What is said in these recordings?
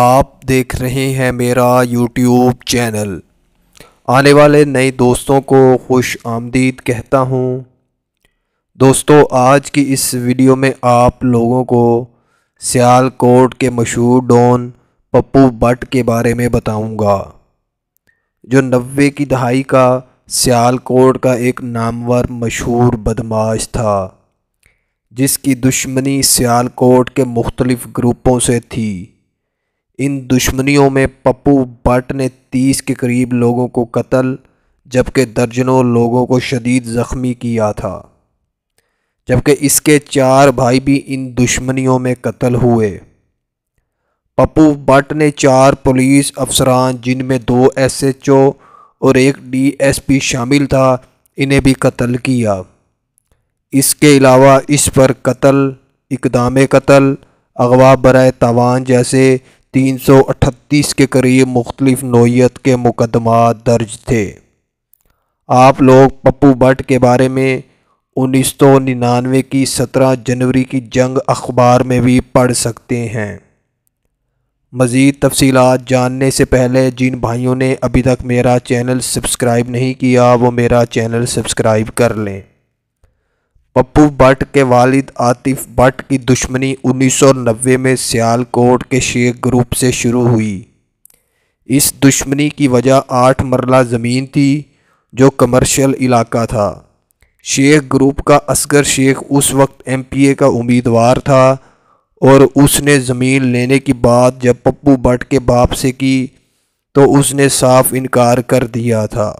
आप देख रहे हैं मेरा यूट्यूब चैनल आने वाले नए दोस्तों को खुश आमदीद कहता हूँ दोस्तों आज की इस वीडियो में आप लोगों को सियालकोट के मशहूर डॉन पप्पू भट्ट के बारे में बताऊंगा जो नब्बे की दहाई का सियालकोट का एक नामवर मशहूर बदमाश था जिसकी दुश्मनी सियालकोट के मुख्तलिफ़ ग्रुपों से थी इन दुश्मनियों में पप्पू भट्ट ने तीस के करीब लोगों को कत्ल जबकि दर्जनों लोगों को शदीद ज़ख्मी किया था जबकि इसके चार भाई भी इन दुश्मनियों में कत्ल हुए पप्पू भट्ट ने चार पुलिस अफसरान जिनमें दो एस एच ओ और एक डी एस पी शामिल था इन्हें भी कत्ल किया इसके अलावा इस पर कत्ल इकदाम कत्ल अगवा बरए तवान जैसे तीन सौ अठतीस के करीब मुख्तलिफ नोयत के मुकदमा दर्ज थे आप लोग पप्पू भट्ट के बारे में उन्नीस सौ निन्यानवे की सत्रह जनवरी की जंग अखबार में भी पढ़ सकते हैं मज़ीद तफसीत जानने से पहले जिन भाइयों ने अभी तक मेरा चैनल सब्सक्राइब नहीं किया वो मेरा चैनल सब्सक्राइब कर लें पप्पू भट्ट के वालिद आतिफ भट्ट की दुश्मनी 1990 में सियालकोट के शेख ग्रुप से शुरू हुई इस दुश्मनी की वजह आठ मरला ज़मीन थी जो कमर्शियल इलाका था शेख ग्रुप का असगर शेख उस वक्त एमपीए का उम्मीदवार था और उसने ज़मीन लेने की बात जब पप्पू भट्ट के बाप से की तो उसने साफ इनकार कर दिया था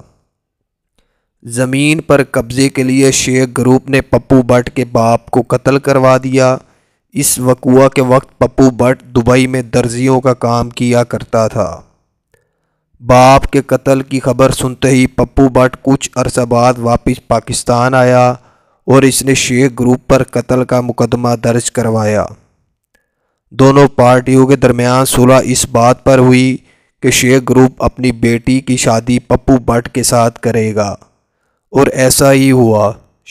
ज़मीन पर कब्ज़े के लिए शेख ग्रुप ने पप्पू भट्ट के बाप को कत्ल करवा दिया इस वकुआ के वक्त पप्पू भट्ट दुबई में दर्जियों का काम किया करता था बाप के कत्ल की खबर सुनते ही पप्पू भट्ट कुछ अरसा बाद वापस पाकिस्तान आया और इसने शेख ग्रुप पर कत्ल का मुकदमा दर्ज करवाया दोनों पार्टियों के दरमियान सुलह इस बात पर हुई कि शेख ग्रुप अपनी बेटी की शादी पप्पू भट्ट के साथ करेगा और ऐसा ही हुआ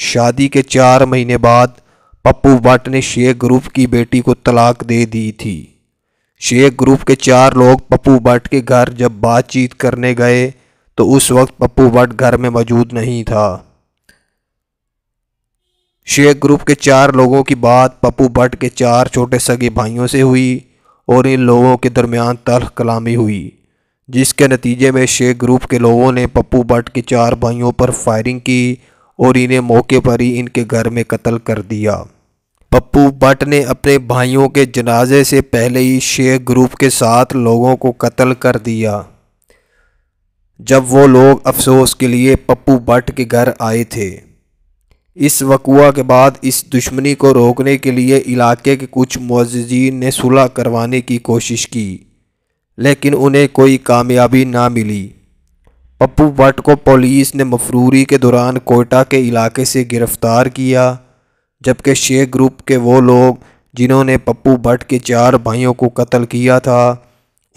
शादी के चार महीने बाद पप्पू भट्ट ने शेख ग्रुप की बेटी को तलाक दे दी थी शेख ग्रुप के चार लोग पप्पू भट्ट के घर जब बातचीत करने गए तो उस वक्त पप्पू भट्ट घर में मौजूद नहीं था शेख ग्रुप के चार लोगों की बात पप्पू भट्ट के चार छोटे सगे भाइयों से हुई और इन लोगों के दरमियान तलख कलामी हुई जिसके नतीजे में शेख ग्रुप के लोगों ने पप्पू भट्ट के चार भाइयों पर फायरिंग की और इन्हें मौके पर ही इनके घर में कत्ल कर दिया पप्पू भट्ट ने अपने भाइयों के जनाजे से पहले ही शेख ग्रुप के साथ लोगों को कत्ल कर दिया जब वो लोग अफसोस के लिए पप्पू भट्ट के घर आए थे इस वकुआ के बाद इस दुश्मनी को रोकने के लिए इलाके के कुछ मुआजीन ने सुलह करवाने की कोशिश की लेकिन उन्हें कोई कामयाबी ना मिली पप्पू भट्ट को पुलिस ने मफरूरी के दौरान कोयटा के इलाके से गिरफ़्तार किया जबकि शेख ग्रुप के वो लोग जिन्होंने पप्पू भट्ट के चार भाइयों को कत्ल किया था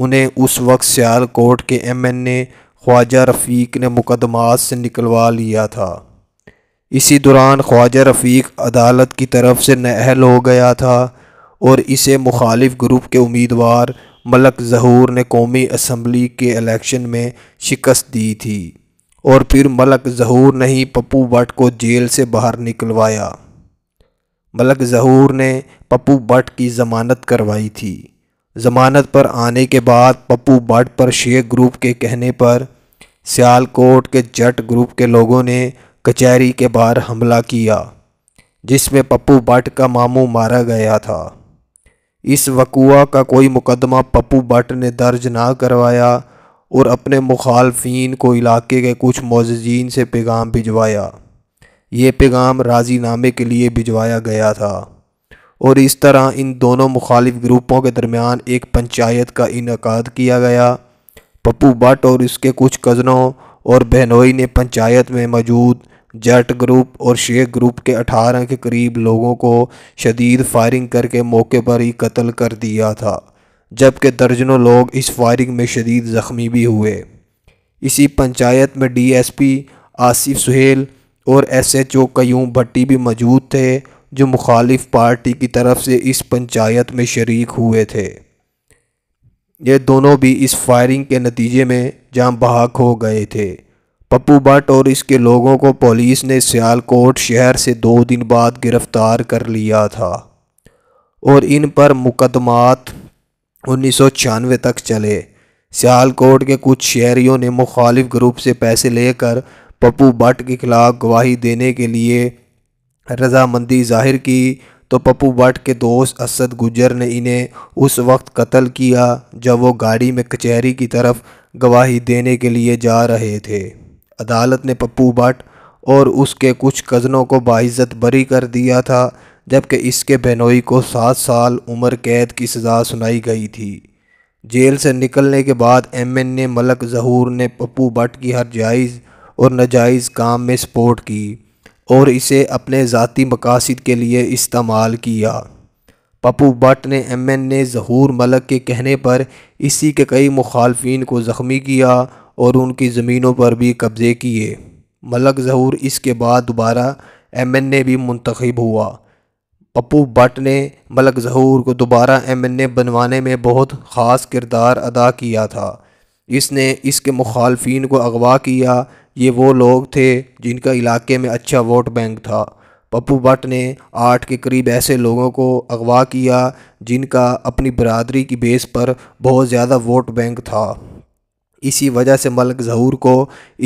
उन्हें उस वक्त सियालकोट के M N A Khwaja Rafiq ने मुकदमात से निकलवा लिया था इसी दौरान ख्वाजा रफ़ीक अदालत की तरफ से नहल हो गया था और इसे मुखालिफ ग्रुप के उम्मीदवार मलक जहूर ने कौमी असम्बली के इलेक्शन में शिकस्त दी थी और फिर मलक जहूर ने ही पप्पू भट्ट को जेल से बाहर निकलवाया मलक जहूर ने पप्पू भट्ट की ज़मानत करवाई थी ज़मानत पर आने के बाद पप्पू भट्ट पर शेख ग्रुप के कहने पर सियालकोट के जट ग्रुप के लोगों ने कचहरी के बाहर हमला किया जिसमें पप्पू भट्ट का मामू मारा गया था इस वकूआ का कोई मुकदमा पप्पू भट्ट ने दर्ज ना करवाया और अपने मुखालफन को इलाके के कुछ मोजीन से पैगाम भिजवाया ये पैगाम राजीनामे के लिए भिजवाया गया था और इस तरह इन दोनों मुखालिफ ग्रुपों के दरमियान एक पंचायत का इनका किया गया पप्पू भट्ट और इसके कुछ कज़नों और बहनोई ने पंचायत में मौजूद जट ग्रुप और शेख ग्रुप के 18 के करीब लोगों को शदीद फायरिंग करके मौके पर ही कत्ल कर दिया था जबकि दर्जनों लोग इस फायरिंग में शदीद ज़ख्मी भी हुए इसी पंचायत में डीएसपी आसिफ सुहेल और S H O Qayyum Bhatti भी मौजूद थे जो मुखालिफ पार्टी की तरफ से इस पंचायत में शरीक हुए थे ये दोनों भी इस फायरिंग के नतीजे में जाम बहाक हो गए थे पप्पू भट्ट और इसके लोगों को पुलिस ने सियालकोट शहर से दो दिन बाद गिरफ्तार कर लिया था और इन पर मुकदमात उन्नीस तक चले सियालकोट के कुछ शहरियों ने मुखालिफ ग्रुप से पैसे लेकर पप्पू भट्ट के खिलाफ गवाही देने के लिए रजामंदी जाहिर की तो पप्पू भट्ट के दोस्त असद गुजर ने इन्हें उस वक्त कत्ल किया जब वो गाड़ी में कचहरी की तरफ गवाही देने के लिए जा रहे थे अदालत ने पप्पू भट्ट और उसके कुछ कज़नों को बाइज़त बरी कर दिया था जबकि इसके बेनोई को सात साल उम्र कैद की सज़ा सुनाई गई थी जेल से निकलने के बाद M N A Malik Zahoor ने पप्पू भट्ट की हर जायज़ और नजायज़ काम में सपोर्ट की और इसे अपने ज़ाती मकासद के लिए इस्तेमाल किया पप्पू भट्ट ने M N A Zahoor Malik के कहने पर इसी के कई मुखालफन को ज़ख्मी किया और उनकी ज़मीनों पर भी कब्ज़े किए मलक जहूर इसके बाद दोबारा एम एन ए भी मंतखब हुआ पप्पू भट्ट ने मलक जहूर को दोबारा एम एन ए बनवाने में बहुत ख़ास किरदार अदा किया था इसने इसके मुखालफन को अगवा किया ये वो लोग थे जिनका इलाके में अच्छा वोट बैंक था पप्पू भट्ट ने आठ के करीब ऐसे लोगों को अगवा किया जिनका अपनी बरदरी की बेस पर बहुत ज़्यादा वोट बैंक था इसी वजह से मलक जहूर को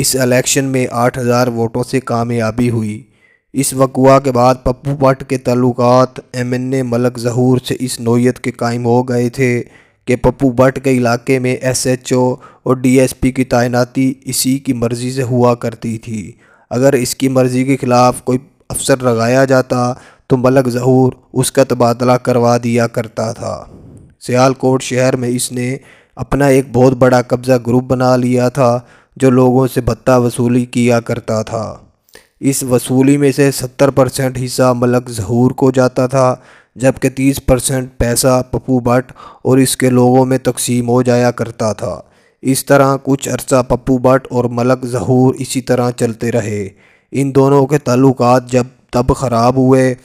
इस इलेक्शन में आठ हज़ार वोटों से कामयाबी हुई इस वकुआ के बाद पप्पू पट के तल्लक M N A Malik Zahoor से इस नोयत के कायम हो गए थे कि पप्पू भट्ट के इलाके में एस एच ओ और डी एस पी की तैनाती इसी की मर्ज़ी से हुआ करती थी अगर इसकी मर्ज़ी के ख़िलाफ़ कोई अफसर लगाया जाता तो मलक जहूर उसका तबादला करवा दिया करता था सियालकोट शहर में इसने अपना एक बहुत बड़ा कब्ज़ा ग्रुप बना लिया था जो लोगों से भत्ता वसूली किया करता था इस वसूली में से सत्तर परसेंट हिस्सा मलक जहूर को जाता था जबकि तीस परसेंट पैसा पप्पू भट्ट और इसके लोगों में तकसीम हो जाया करता था इस तरह कुछ अरसा पप्पू भट्ट और मलक जहूर इसी तरह चलते रहे इन दोनों के ताल्लुक जब तब ख़राब हुए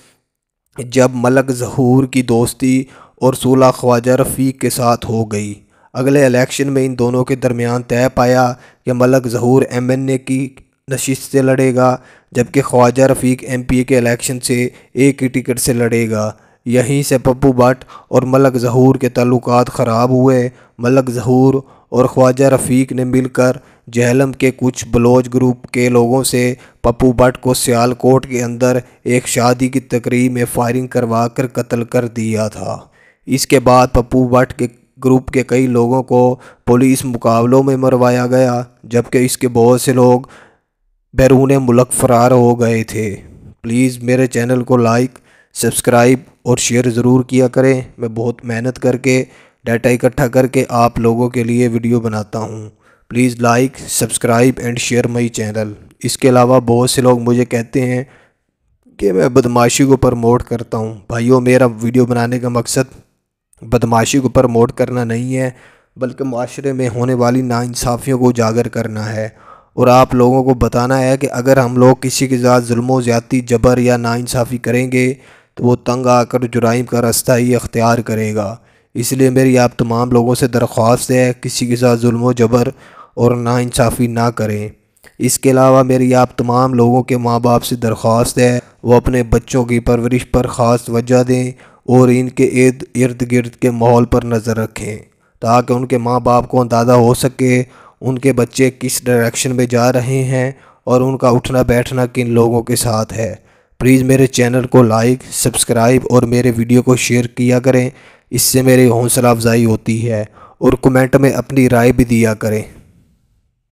जब मलक जहूर की दोस्ती और सोलह ख्वाजा रफ़ीक के साथ हो गई अगले इलेक्शन में इन दोनों के दरमियान तय पाया कि Malik Zahoor M N A की नशिश से लड़ेगा जबकि Khwaja Rafiq M P A के इलेक्शन से एक ही टिकट से लड़ेगा यहीं से पप्पू भट्ट और मलक जहूर के तल्लुक ख़राब हुए मलक जहूर और ख्वाजा रफ़ीक ने मिलकर जहलम के कुछ बलोच ग्रुप के लोगों से पप्पू भट्ट को सियालकोट के अंदर एक शादी की तकरीब में फायरिंग करवा कर कत्ल कर दिया था इसके बाद पप्पू भट्ट के ग्रुप के कई लोगों को पुलिस मुकाबलों में मरवाया गया जबकि इसके बहुत से लोग बैरून मुल्क फ़रार हो गए थे प्लीज़ मेरे चैनल को लाइक सब्सक्राइब और शेयर ज़रूर किया करें मैं बहुत मेहनत करके डाटा इकट्ठा करके आप लोगों के लिए वीडियो बनाता हूँ please like subscribe and share my channel इसके अलावा बहुत से लोग मुझे कहते हैं कि मैं बदमाशी को प्रमोट करता हूँ भाइयों मेरा वीडियो बनाने का मकसद बदमाशी को प्रमोट करना नहीं है बल्कि माशरे में होने वाली नाानसाफ़ियों को उजागर करना है और आप लोगों को बताना है कि अगर हम लोग किसी के साथ जुल्मों ज़्यादती जबर या नाानसाफ़ी करेंगे तो वो तंग आकर जुराइम का रास्ता ही अख्तियार करेगा इसलिए मेरी आप तमाम लोगों से दरख्वास्त है किसी के साथ जुल्म जबर और नाानसाफ़ी ना करें इसके अलावा मेरी आप तमाम लोगों के माँ बाप से दरख्वास्त है वो अपने बच्चों की परवरिश पर ख़ास वजह दें और इनके इर्द इर्द गिर्द के माहौल पर नज़र रखें ताकि उनके माँ बाप को अंदाज़ा हो सके उनके बच्चे किस डायरेक्शन में जा रहे हैं और उनका उठना बैठना किन लोगों के साथ है प्लीज़ मेरे चैनल को लाइक सब्सक्राइब और मेरे वीडियो को शेयर किया करें इससे मेरी हौसला अफजाई होती है और कमेंट में अपनी राय भी दिया करें